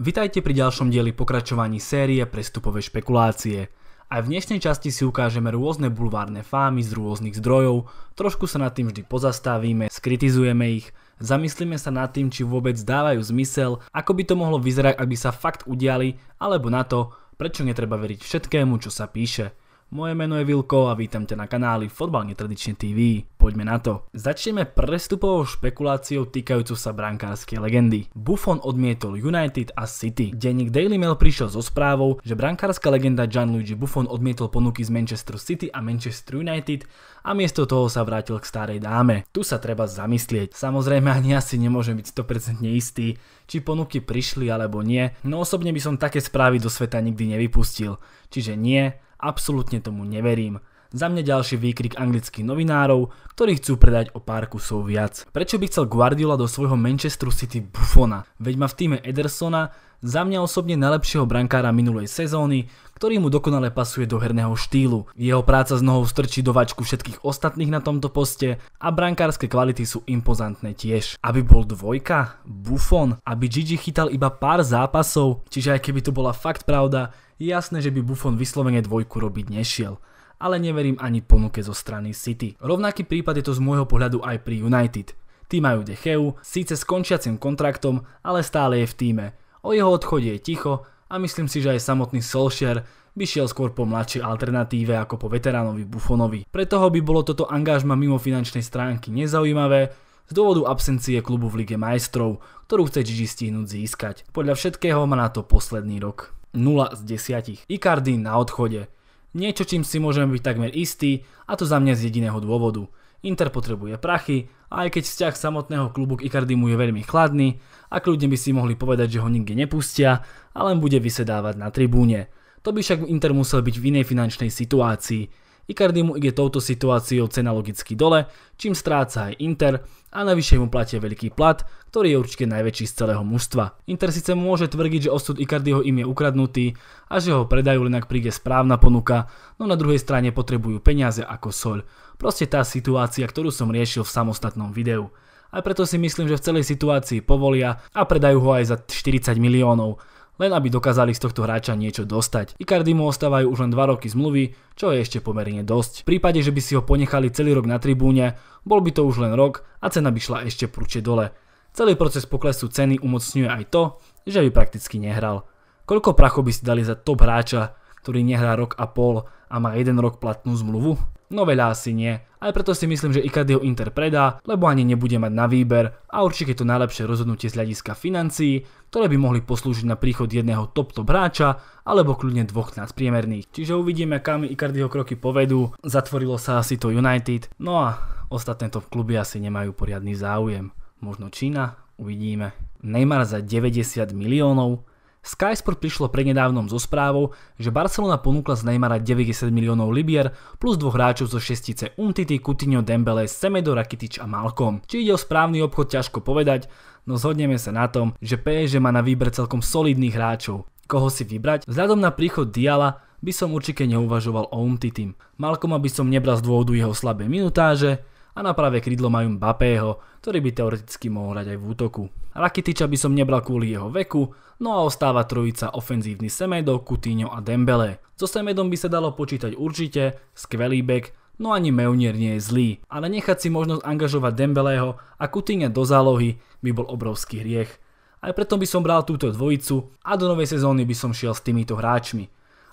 Vitajte pri ďalšom dieli pokračovaní série Prestupové špekulácie. Aj v dnešnej časti si ukážeme rôzne bulvárne fámy z rôznych zdrojov, trošku sa nad tým vždy pozastavíme, skritizujeme ich, zamyslíme sa nad tým, či vôbec dávajú zmysel, ako by to mohlo vyzerať, ak by sa fakt udiali, alebo na to, prečo netreba veriť všetkému, čo sa píše. Moje meno je Vilko a vítam ťa na kanáli Fotbal netradične TV. Poďme na to. Začneme prestupovou špekuláciou týkajúcu sa brankárskej legendy. Buffon odmietol United a City. Denník Daily Mail prišiel so správou, že brankárska legenda Gianluigi Buffon odmietol ponuky z Manchester City a Manchester United a miesto toho sa vrátil k starej dáme. Tu sa treba zamyslieť. Samozrejme ani asi nemôžem byť 100% istý, či ponuky prišli alebo nie, no osobne by som také správy do sveta nikdy nevypustil. Čiže nie, absolútne tomu neverím za mňa ďalší výkrik anglických novinárov, ktorí chcú predať o pár kusov viac. Prečo by chcel Guardiola do svojho Manchesteru City Buffona? Veď má v týme Edersona, za mňa osobne najlepšieho brankára minulej sezóny, ktorý mu dokonale pasuje do herného štýlu. Jeho práca z nohou strčí do vačku všetkých ostatných na tomto poste a brankárske kvality sú impozantné tiež. Aby bol dvojka, Buffon, aby Gigi chytal iba pár zápasov, čiže aj keby to bola fakt pravda, je jasné, že by Buffon vyslovene dvojku robiť nešiel ale neverím ani ponuke zo strany City. Rovnaký prípad je to z môjho pohľadu aj pri United. Tí majú De Geu, síce s končiacim kontraktom, ale stále je v týme. O jeho odchode je ticho a myslím si, že aj samotný Solskjaer by šiel skôr po mladšej alternatíve ako po veteránovi Buffonovi. Pre toho by bolo toto angážma mimo finančnej stránky nezaujímavé, z dôvodu absencie klubu v Lige majstrov, ktorú chce Gigi stihnúť získať. Podľa všetkého má na to posledný rok. 0 z 10. Icardi na odchode. Niečo, čím si môžem byť takmer istý, a to za mňa z jediného dôvodu. Inter potrebuje prachy, a aj keď vzťah samotného klubu k Icardimu je veľmi chladný, a kľudne by si mohli povedať, že ho nikde nepustia, a len bude vysedávať na tribúne. To by však Inter musel byť v inej finančnej situácii. Icardimu ide touto situáciou cena logicky dole, čím stráca aj Inter, a navyše mu platia veľký plat, ktorý je určite najväčší z celého mužstva. Inter síce môže tvrdiť, že osud Icardiho im je ukradnutý a že ho predajú len ak príde správna ponuka, no na druhej strane potrebujú peniaze ako sol. Proste tá situácia, ktorú som riešil v samostatnom videu. A preto si myslím, že v celej situácii povolia a predajú ho aj za 40 miliónov, len aby dokázali z tohto hráča niečo dostať. Icardi mu ostávajú už len 2 roky zmluvy, čo je ešte pomerne dosť. V prípade, že by si ho ponechali celý rok na tribúne, bol by to už len rok a cena by šla ešte prúče dole. Celý proces poklesu ceny umocňuje aj to, že by prakticky nehral. Koľko prachov by si dali za top hráča, ktorý nehrá rok a pol a má jeden rok platnú zmluvu? No veľa asi nie, aj preto si myslím, že Icardi ho Inter predá, lebo ani nebude mať na výber a určite to najlepšie rozhodnutie z hľadiska financií, ktoré by mohli poslúžiť na príchod jedného top top hráča alebo kľudne dvoch nadpriemerných. Čiže uvidíme, kam Icardiho kroky povedú, zatvorilo sa asi to United, no a ostatné top kluby asi nemajú poriadny záujem. Možno Čína, uvidíme. Neymar za 90 miliónov, Sky Sport prišlo prednedávnom so správou, že Barcelona ponúkla z Neymara 90 miliónov libier plus dvoch hráčov zo šestice Umtiti, Coutinho, Dembele, Semedo, Rakitic a Malcom. Či ide o správny obchod, ťažko povedať, no zhodneme sa na tom, že PSG má na výber celkom solidných hráčov. Koho si vybrať? Vzhľadom na príchod Diala by som určite neuvažoval o Umtitim. Malcoma by som nebral z dôvodu jeho slabé minutáže, a na pravé krídlo majú Mbappého, ktorý by teoreticky mohol hrať aj v útoku. Rakitiča by som nebral kvôli jeho veku, no a ostáva trojica ofenzívny Semedo, Coutinho a Dembele. So Semedom by sa dalo počítať určite, skvelý back, no ani Meunier nie je zlý, ale nechať si možnosť angažovať Dembeleho a Coutinho do zálohy by bol obrovský hriech. Aj preto by som bral túto dvojicu a do novej sezóny by som šiel s týmito hráčmi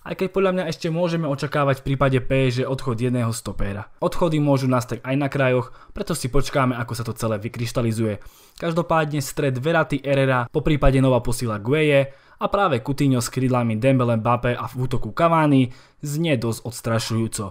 aj keď podľa mňa ešte môžeme očakávať v prípade že odchod jedného stopéra. Odchody môžu nastať aj na krajoch, preto si počkáme, ako sa to celé vykryštalizuje. Každopádne stred veraty Herrera, po prípade nová posila Gueye a práve Coutinho s krydlami Dembele Mbappé a v útoku Cavani znie dosť odstrašujúco.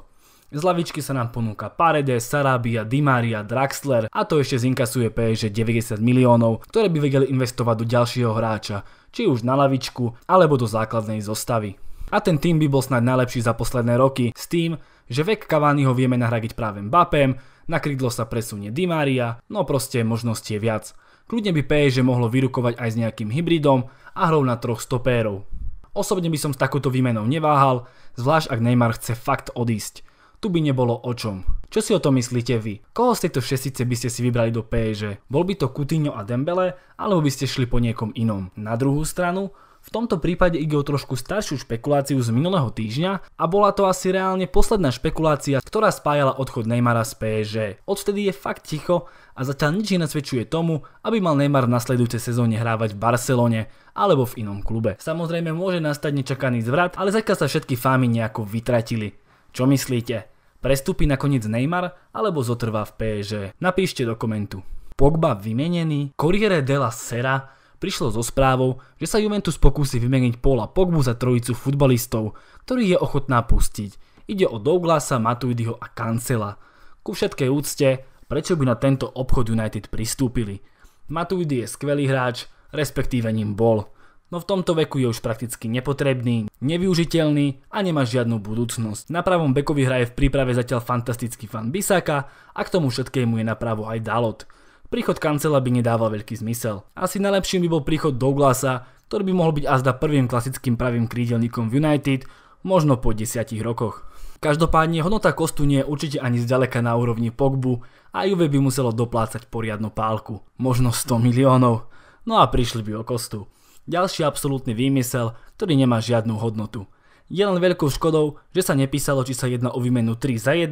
Z lavičky sa nám ponúka Parede, Sarabia, Dimaria, Draxler a to ešte zinkasuje PSG 90 miliónov, ktoré by vedeli investovať do ďalšieho hráča, či už na lavičku alebo do základnej zostavy. A ten tým by bol snáď najlepší za posledné roky s tým, že vek Cavani ho vieme nahradiť práve Mbappem, na krídlo sa presunie Di Maria, no proste možnosti je viac. Kľudne by PSG mohlo vyrukovať aj s nejakým hybridom a hrou na troch stopérov. Osobne by som s takouto výmenou neváhal, zvlášť ak Neymar chce fakt odísť. Tu by nebolo o čom. Čo si o to myslíte vy? Koho z tejto šestice by ste si vybrali do PSG? Bol by to Coutinho a Dembele, alebo by ste šli po niekom inom? Na druhú stranu, v tomto prípade ide o trošku staršiu špekuláciu z minulého týždňa a bola to asi reálne posledná špekulácia, ktorá spájala odchod Neymara z PSG. Odvtedy je fakt ticho a zatiaľ nič nenasvedčuje tomu, aby mal Neymar v nasledujúcej sezóne hrávať v Barcelone alebo v inom klube. Samozrejme môže nastať nečakaný zvrat, ale zatiaľ sa všetky fámy nejako vytratili. Čo myslíte? Prestúpi nakoniec Neymar alebo zotrvá v PSG? Napíšte do komentu. Pogba vymenený, Corriere della Sera prišlo so správou, že sa Juventus pokúsi vymeniť Paula Pogbu za trojicu futbalistov, ktorý je ochotná pustiť. Ide o Douglasa, Matuidiho a Kancela. Ku všetkej úcte, prečo by na tento obchod United pristúpili? Matuidi je skvelý hráč, respektíve ním bol. No v tomto veku je už prakticky nepotrebný, nevyužiteľný a nemá žiadnu budúcnosť. Na pravom bekovi hraje v príprave zatiaľ fantastický fan Bisaka a k tomu všetkému je napravo aj Dalot. Príchod Kancela by nedával veľký zmysel. Asi najlepším by bol príchod Douglasa, ktorý by mohol byť azda prvým klasickým pravým krídelníkom v United, možno po 10 rokoch. Každopádne hodnota kostu nie je určite ani zďaleka na úrovni Pogbu a Juve by muselo doplácať poriadnu pálku, možno 100 miliónov, no a prišli by o kostu. Ďalší absolútny výmysel, ktorý nemá žiadnu hodnotu. Je len veľkou škodou, že sa nepísalo, či sa jedná o výmenu 3 za 1,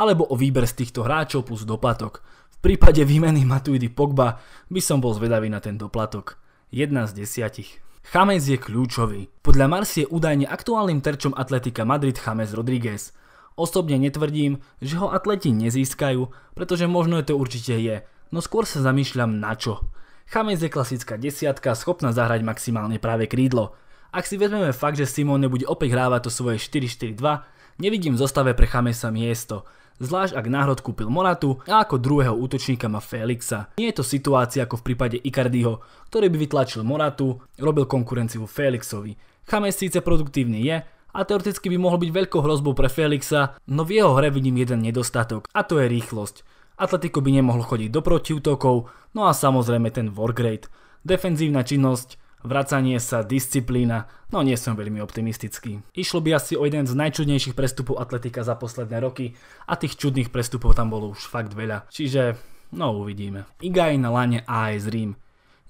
alebo o výber z týchto hráčov plus doplatok prípade výmeny Matuidi Pogba by som bol zvedavý na ten doplatok. Jedna z desiatich. Chames je kľúčový. Podľa Mars je údajne aktuálnym terčom atletika Madrid Chames Rodriguez. Osobne netvrdím, že ho atleti nezískajú, pretože možno je to určite je, no skôr sa zamýšľam na čo. Chames je klasická desiatka, schopná zahrať maximálne práve krídlo. Ak si vezmeme fakt, že Simone bude opäť hrávať to svoje 4-4-2, nevidím v zostave pre Chamesa miesto zvlášť ak náhrod kúpil Moratu a ako druhého útočníka má Felixa. Nie je to situácia ako v prípade Icardiho, ktorý by vytlačil Moratu, robil konkurenciu Felixovi. Chames síce produktívny je, a teoreticky by mohol byť veľkou hrozbou pre Felixa, no v jeho hre vidím jeden nedostatok a to je rýchlosť. Atletico by nemohlo chodiť do protiútokov, no a samozrejme ten work rate. Defenzívna činnosť vracanie sa, disciplína, no nie som veľmi optimistický. Išlo by asi o jeden z najčudnejších prestupov atletika za posledné roky a tých čudných prestupov tam bolo už fakt veľa. Čiže, no uvidíme. Igaj na lane AS Rím.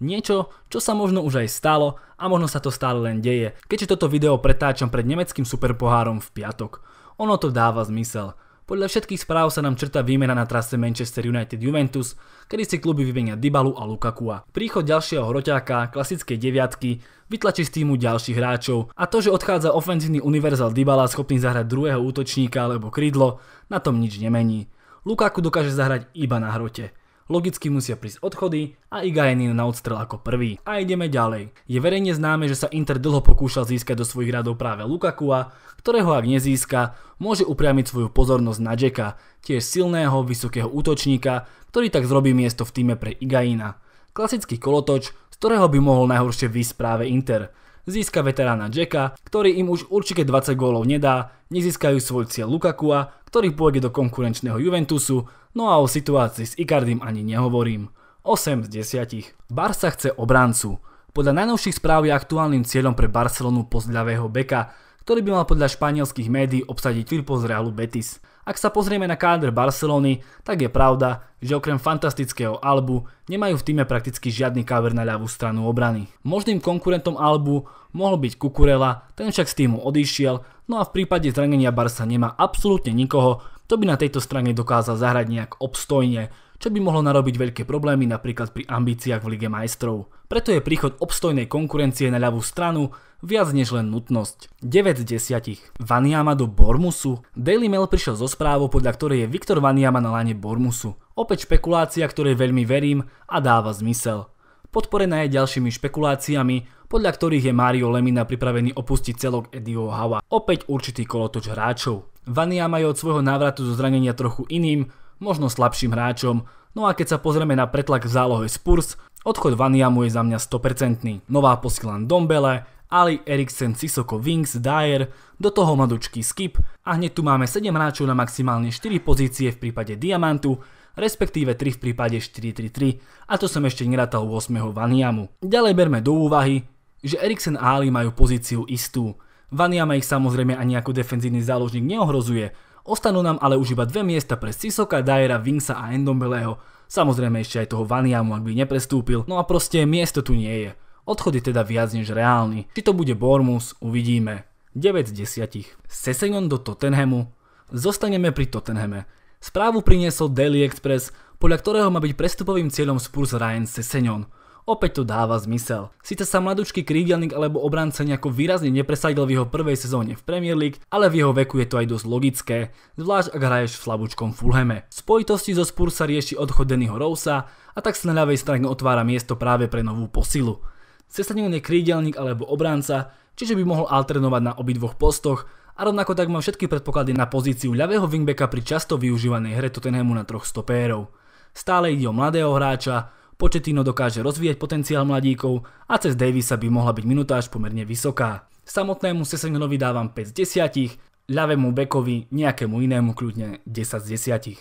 Niečo, čo sa možno už aj stalo a možno sa to stále len deje, keďže toto video pretáčam pred nemeckým superpohárom v piatok. Ono to dáva zmysel. Podľa všetkých správ sa nám črta výmena na trase Manchester United-Juventus, kedy si kluby vymenia Dybalu a Lukakua. Príchod ďalšieho hroťáka, klasickej deviatky, vytlačí z týmu ďalších hráčov a to, že odchádza ofenzívny univerzál Dybala schopný zahrať druhého útočníka alebo krídlo, na tom nič nemení. Lukaku dokáže zahrať iba na hrote. Logicky musia prísť odchody a Igaenin na odstrel ako prvý. A ideme ďalej. Je verejne známe, že sa Inter dlho pokúšal získať do svojich radov práve Lukakua, ktorého ak nezíska, môže upriamiť svoju pozornosť na Jacka, tiež silného, vysokého útočníka, ktorý tak zrobí miesto v týme pre Igaina. Klasický kolotoč, z ktorého by mohol najhoršie vysť práve Inter získa veterána Jacka, ktorý im už určite 20 gólov nedá, nezískajú svoj cieľ Lukakua, ktorý pôjde do konkurenčného Juventusu, no a o situácii s Icardim ani nehovorím. 8 z 10. Barca chce obrancu. Podľa najnovších správ je aktuálnym cieľom pre Barcelonu pozdľavého beka, ktorý by mal podľa španielských médií obsadiť Firpo z Realu Betis. Ak sa pozrieme na kádr Barcelony, tak je pravda, že okrem fantastického Albu nemajú v týme prakticky žiadny káver na ľavú stranu obrany. Možným konkurentom Albu mohol byť Kukurela, ten však z týmu odišiel, no a v prípade zranenia Barsa nemá absolútne nikoho, kto by na tejto strane dokázal zahrať nejak obstojne, čo by mohlo narobiť veľké problémy napríklad pri ambíciách v Lige majstrov. Preto je príchod obstojnej konkurencie na ľavú stranu viac než len nutnosť. 9 z 10. Vaniama do Bormusu? Daily Mail prišiel zo správou, podľa ktorej je Viktor Vaniama na lane Bormusu. Opäť špekulácia, ktorej veľmi verím a dáva zmysel. Podporená je ďalšími špekuláciami, podľa ktorých je Mario Lemina pripravený opustiť celok Edio Hawa. Opäť určitý kolotoč hráčov. Vaniama je od svojho návratu zo zranenia trochu iným, možno slabším hráčom, no a keď sa pozrieme na pretlak v zálohe Spurs, odchod Vaniamu je za mňa 100%. Nová posila Dombele, Ali, Eriksen, Sisoko, Wings, Dyer, do toho mladučký Skip a hneď tu máme 7 hráčov na maximálne 4 pozície v prípade Diamantu, respektíve 3 v prípade 4-3-3 a to som ešte nerátal 8. Vaniamu. Ďalej berme do úvahy, že Eriksen a Ali majú pozíciu istú. Vaniama ich samozrejme ani ako defenzívny záložník neohrozuje, Ostanú nám ale už iba dve miesta pre Sisoka, Daira, Wingsa a Endombeleho. Samozrejme ešte aj toho Vaniamu, ak by neprestúpil. No a proste miesto tu nie je. Odchod je teda viac než reálny. Či to bude Bormus, uvidíme. 9 z 10. Sesegnon do Tottenhamu. Zostaneme pri Tottenhame. Správu priniesol Daily Express, podľa ktorého má byť prestupovým cieľom Spurs Ryan Sesegnon. Opäť to dáva zmysel. Sice sa mladúčky krídelník alebo obranca nejako výrazne nepresadil v jeho prvej sezóne v Premier League, ale v jeho veku je to aj dosť logické, zvlášť ak hraješ v slabúčkom Fulheme. V spojitosti zo Spurs sa rieši odchod Dannyho Rousa a tak sa na ľavej strane otvára miesto práve pre novú posilu. Chce sa ňou krídelník alebo obranca, čiže by mohol alternovať na obidvoch postoch, a rovnako tak má všetky predpoklady na pozíciu ľavého wingbacka pri často využívanej hre Tottenhamu na troch stopérov. Stále ide o mladého hráča, Početino dokáže rozvíjať potenciál mladíkov a cez Davisa by mohla byť minutáž pomerne vysoká. Samotnému Sesegnovi dávam 5 z 10, ľavému Bekovi nejakému inému kľudne 10 z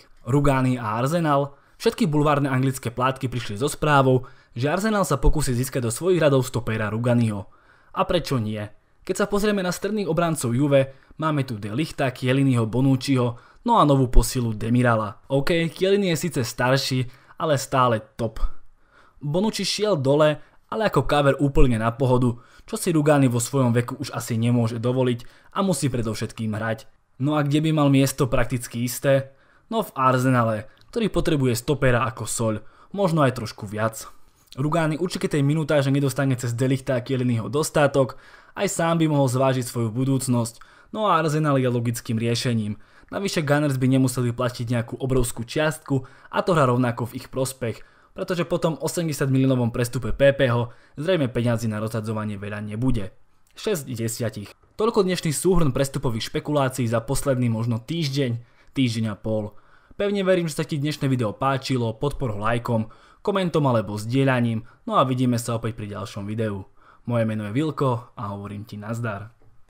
10. Rugány a Arsenal Všetky bulvárne anglické plátky prišli so správou, že Arsenal sa pokusí získať do svojich radov stopera Ruganiho. A prečo nie? Keď sa pozrieme na stredných obráncov Juve, máme tu De Lichta, Kieliniho, Bonucciho, no a novú posilu Demirala. OK, Kielini je síce starší, ale stále top. Bonucci šiel dole, ale ako káver úplne na pohodu, čo si Rugani vo svojom veku už asi nemôže dovoliť a musí predovšetkým hrať. No a kde by mal miesto prakticky isté? No v Arsenale, ktorý potrebuje stopera ako soľ, možno aj trošku viac. Rugani určite tej minutáže nedostane cez Delichta a Kieliniho dostatok, aj sám by mohol zvážiť svoju budúcnosť, no a Arsenal je logickým riešením. Navyše Gunners by nemuseli platiť nejakú obrovskú čiastku a to hra rovnako v ich prospech, pretože po tom 80 miliónovom prestupe PPho zrejme peňazí na rozhadzovanie veľa nebude. 6 desiatich. Toľko dnešný súhrn prestupových špekulácií za posledný možno týždeň, týždeň a pol. Pevne verím, že sa ti dnešné video páčilo, podpor ho lajkom, komentom alebo zdieľaním, no a vidíme sa opäť pri ďalšom videu. Moje meno je Vilko a hovorím ti nazdar.